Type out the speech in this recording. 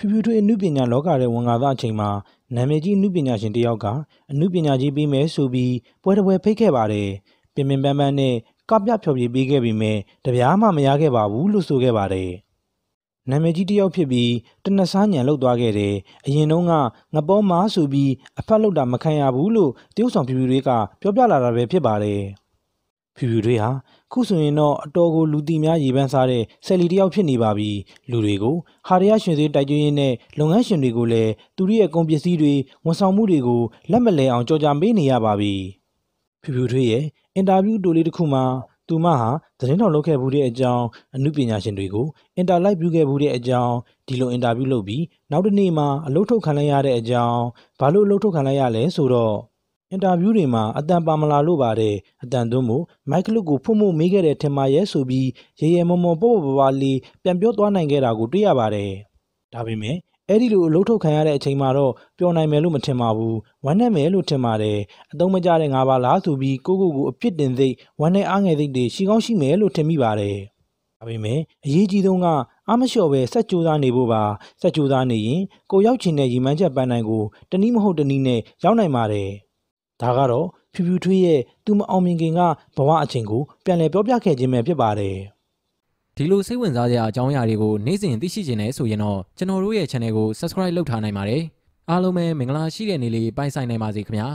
ဖြူဖြူထွေးအမှုပညာလောကရဲ့ဝန်ကာသအချိန်မှာနာမည်ကြီးအမှုပညာရှင်တယောက်ကအမှုပညာကြီးပြီးမယ်ဆိုပြီးပွဲတစ်ပွဲဖိတ်ခဲ့ပါတယ်။ပြင်ပင်ပန်းပန်းနဲ့ကပြဖြော်ပြပေးခဲ့ပြီးမယ်တပြားမှမရခဲ့ပါဘူးလို့ဆိုခဲ့ပါတယ်။နာမည်ကြီးတယောက်ဖြစ်ပြီးတနဆားညံလောက်သွားခဲ့တယ်။အရင်တုန်းကငပေါ်မားဆိုပြီးအဖက်လောက်တာမခံရဘူးလို့တရုတ်ဆောင်ဖြူဖြူတွေကပြောပြလာတာပဲဖြစ်ပါတယ်။ဖြူဖြူတွေဟာခုဆိုရင်တော့အတော်ကိုလူတီများရေပန်းစားတဲ့ဆယ်လီတယောက်ဖြစ်နေပါပြီလူတွေကိုဟာရရရှင်သေးတိုက်ကျွေးရင်းနဲ့လုပ်ငန်းရှင်တွေကိုလည်းသူတို့ရဲ့ကုန်ပစ္စည်းတွေဝန်ဆောင်မှုတွေကိုလက်မလဲအောင်ကြော်ကြမေးနေရပါပြီဖြူဖြူတွေရဲ့အင်တာဗျူးတိုလေးတစ်ခုမှာသူမဟာသတင်းတော်လုပ်ခဲ့မှုတဲ့အကြောင်းအမှုပညာရှင်တွေကိုအင်တာလိုက်ပြုခဲ့မှုတဲ့အကြောင်းဒီလိုအင်တာဗျူးလုပ်ပြီး နောက်တစ်နေ့မှာအလုပ်ထုတ်ခံလိုက်ရတဲ့အကြောင်းဘာလို့အလုပ်ထုတ်ခံလိုက်ရလဲဆိုတော့အင်တာဗျူးတွေမှာအတန်ပါမလာလို့ပါတဲ့အတန်သွင်းမှုမိုက်ကလုကိုဖွင့်မှုမေးခဲ့တဲ့ထင်ပါရဲ့ဆိုပြီးရေရဲမော်မော်ပေါ့ပေါ့ပါပါလေးပြန်ပြောသွားနိုင်ခဲ့တာကိုတွေ့ရပါတယ်။ဒါပေမဲ့အဲ့ဒီလိုအလုပ်ထုတ်ခံရတဲ့အချိန်မှာတော့ပျော်နိုင်မယ်လို့မထင်ပါဘူး။ဝမ်းနဲ့မယ်လို့ထင်ပါတယ်။အသုံးမကျတဲ့ငါပါလားဆိုပြီးကိုကိုကိုအပြစ်တင်စိတ်ဝမ်းနဲ့အားငယ်စိတ်တွေရှိကောင်းရှိမယ်လို့ထင်မိပါတယ်။ဒါပေမဲ့အရေးကြီးဆုံးကအမလျှော်ပဲစက်ကြိုးစားနေဖို့ပါစက်ကြိုးစားနေရင်ကိုရောက်ချင်တဲ့ရည်မှန်းချက်ပန်းတိုင်းကိုတနည်းမဟုတ်တနည်းနဲ့ရောက်နိုင်ပါတယ်ဒါကတော့ဖြူဖြူထွေးရဲ့သူမအောင်မြင်ခင်ကဘဝအချိန်ကိုပြန်လည်ပြောပြခဲ့ခြင်းပဲဖြစ်ပါတယ်ဒီလိုစိတ်ဝင်စားစရာအကြောင်းအရာတွေကိုနေ့စဉ်သိရှိခြင်းနဲ့ဆိုရင်တော့ကျွန်တော်တို့ရဲ့ channel ကို subscribe လုပ်ထားနိုင်ပါတယ်အားလုံးပဲမင်္ဂလာရှိတဲ့နေ့လေးပိုင်ဆိုင်နိုင်ပါစေခင်ဗျာ